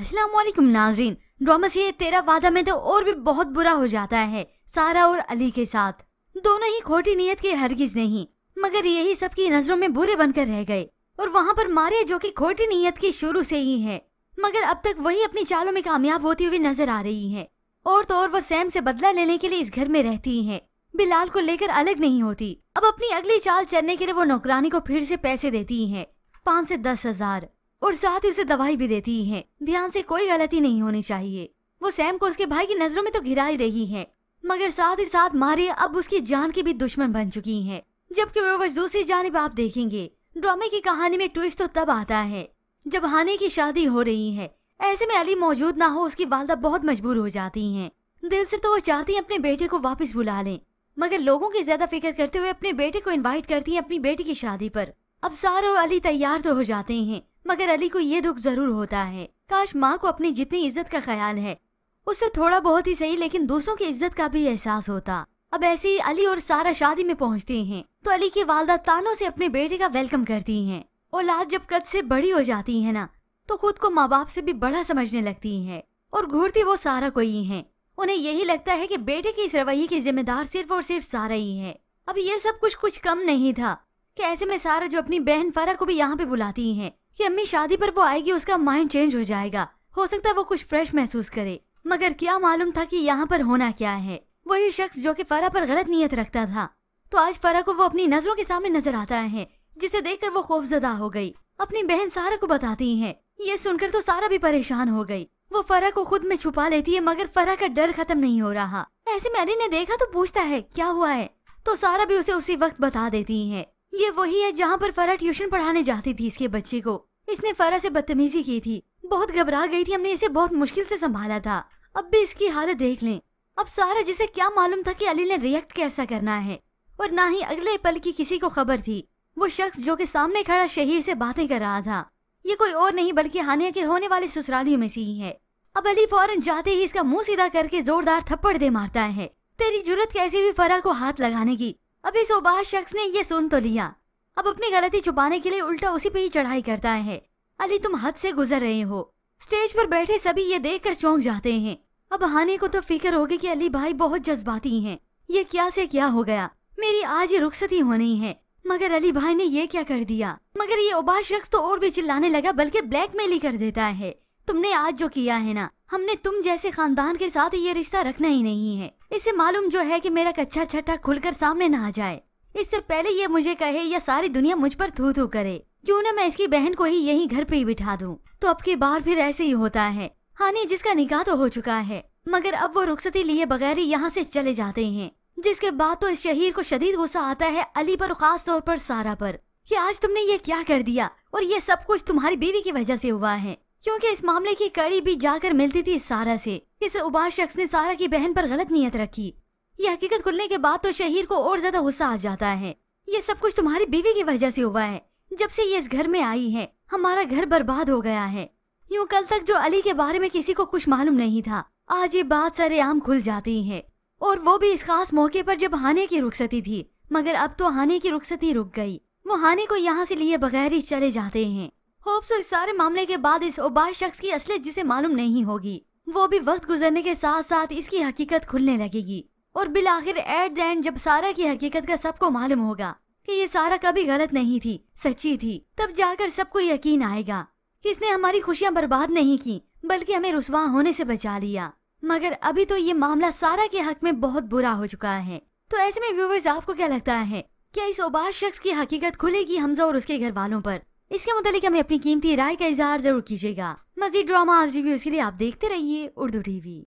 असलम नाजरीन ड्रामा से तेरा वादा में तो और भी बहुत बुरा हो जाता है सारा और अली के साथ दोनों ही खोटी नीयत के हरगिज नहीं मगर यही सबकी नजरों में बुरे बनकर रह गए और वहाँ पर मारे जो कि खोटी नीयत की शुरू से ही है मगर अब तक वही अपनी चालों में कामयाब होती हुई नजर आ रही है और तो और वो सैम से बदला लेने के लिए इस घर में रहती है बिलाल को लेकर अलग नहीं होती अब अपनी अगली चाल चलने के लिए वो नौकरानी को फिर से पैसे देती है पाँच से दस हजार और साथ ही उसे दवाई भी देती है ध्यान से कोई गलती नहीं होनी चाहिए वो सैम को उसके भाई की नजरों में तो घिरा ही रही है मगर साथ ही साथ मारिया अब उसकी जान की भी दुश्मन बन चुकी है जबकि बस दूसरी जानब आप देखेंगे ड्रामे की कहानी में ट्विस्ट तो तब आता है जब हानि की शादी हो रही है ऐसे में अली मौजूद ना हो उसकी वालदा बहुत मजबूर हो जाती हैं। दिल से तो वो चाहती है अपने बेटे को वापस बुला लें मगर लोगों की ज्यादा फिक्र करते हुए अपने बेटे को इनवाइट करती है अपनी बेटी की शादी पर अब सारे अली तैयार तो हो जाते हैं मगर अली को ये दुख जरूर होता है काश माँ को अपनी जितनी इज्जत का ख्याल है उससे थोड़ा बहुत ही सही लेकिन दूसरों की इज्जत का भी एहसास होता अब ऐसे ही अली और सारा शादी में पहुँचते हैं तो अली की वालदा तानों से अपने बेटे का वेलकम करती है औलाद जब कद से बड़ी हो जाती है ना तो खुद को माँ बाप से भी बड़ा समझने लगती है और घूरती वो सारा को ही है उन्हें यही लगता है कि बेटे की इस रवैये की जिम्मेदार सिर्फ और सिर्फ सारा ही है अब ये सब कुछ कुछ कम नहीं था कि ऐसे में सारा जो अपनी बहन फरा को भी यहाँ पे बुलाती है कि अम्मी शादी पर वो आएगी उसका माइंड चेंज हो जाएगा हो सकता है वो कुछ फ्रेश महसूस करे मगर क्या मालूम था कि यहाँ पर होना क्या है वही शख्स जो कि फरा पर गलत नीयत रखता था तो आज फरा को वो अपनी नजरों के सामने नजर आता है जिसे कर वो खौफजदा हो गयी अपनी बहन सारा को बताती है ये सुनकर तो सारा भी परेशान हो गयी वो फरा को खुद में छुपा लेती है मगर फरा का डर खत्म नहीं हो रहा ऐसे में अली ने देखा तो पूछता है क्या हुआ है तो सारा भी उसे उसी वक्त बता देती है ये वही है जहाँ पर फरा ट्यूशन पढ़ाने जाती थी इसके बच्चे को इसने फारा से बदतमीजी की थी बहुत घबरा गई थी हमने इसे बहुत मुश्किल से संभाला था अब भी इसकी हालत देख लें अब सारा जिसे क्या मालूम था कि अली ने रिएक्ट कैसा करना है और ना ही अगले पल की किसी को खबर थी वो शख्स जो कि सामने खड़ा शहीर से बातें कर रहा था ये कोई और नहीं बल्कि हानिया के होने वाली ससुरालियों में से ही है अब अली फौरन जाते ही इसका मुंह सीधा करके जोरदार थप्पड़ दे मारता है तेरी जरूरत कैसी हुई फरा को हाथ लगाने की अब इस उबास शख्स ने ये सुन तो लिया अब अपनी गलती छुपाने के लिए उल्टा उसी पे ही चढ़ाई करता है अली तुम हद से गुजर रहे हो स्टेज पर बैठे सभी ये देख कर चौंक जाते हैं अब हानि को तो फिक्र होगी कि अली भाई बहुत जज्बाती हैं। ये क्या से क्या हो गया मेरी आज ही रुखसती होनी है मगर अली भाई ने ये क्या कर दिया मगर ये उबास शख्स तो और भी चिल्लाने लगा बल्कि मेल ही कर देता है तुमने आज जो किया है ना हमने तुम जैसे खानदान के साथ ये रिश्ता रखना ही नहीं है इसे मालूम जो है कि मेरा कच्चा छट्टा खुलकर सामने ना आ जाए इससे पहले ये मुझे कहे या सारी दुनिया मुझ पर थू थू करे क्यों ना मैं इसकी बहन को ही यही घर पे ही बिठा दूं तो अब की बार फिर ऐसे ही होता है हानि जिसका निकाह तो हो चुका है मगर अब वो रुखसती लिए बगैर ही यहाँ से चले जाते हैं जिसके बाद तो इस शहीर को शदीद गुस्सा आता है अली पर खास तौर पर सारा पर कि आज तुमने ये क्या कर दिया और ये सब कुछ तुम्हारी बीवी की वजह से हुआ है क्योंकि इस मामले की कड़ी भी जाकर मिलती थी सारा से इस उबास शख्स ने सारा की बहन पर गलत नीयत रखी ये हकीकत खुलने के बाद तो शहीर को और ज्यादा गुस्सा आ जाता है ये सब कुछ तुम्हारी बीवी की वजह से हुआ है जब से ये इस घर में आई है हमारा घर बर्बाद हो गया है यूँ कल तक जो अली के बारे में किसी को कुछ मालूम नहीं था आज ये बात सारे आम खुल जाती है और वो भी इस खास मौके पर जब हाने की रुखसती थी मगर अब तो हाने की रुखसती रुक गई वो हाने को यहाँ से लिए बगैर ही चले जाते हैं सो इस सारे मामले के बाद इस ओबाज शख्स की असलियत जिसे मालूम नहीं होगी वो भी वक्त गुजरने के साथ साथ इसकी हकीकत खुलने लगेगी और बिल आखिर एट द एंड जब सारा की हकीकत का सबको मालूम होगा कि ये सारा कभी गलत नहीं थी सच्ची थी तब जाकर सबको यकीन आएगा कि इसने हमारी खुशियाँ बर्बाद नहीं की बल्कि हमें रुसवा होने से बचा लिया मगर अभी तो ये मामला सारा के हक में बहुत बुरा हो चुका है तो ऐसे में व्यूवर्स आपको क्या लगता है क्या इस ओबास शख्स की हकीकत खुलेगी हमजा और उसके घर वालों पर इसके मतलब हमें अपनी कीमती राय का इजहार जरूर कीजिएगा मजीद ड्रामा रिव्यू के लिए आप देखते रहिए उर्दू टीवी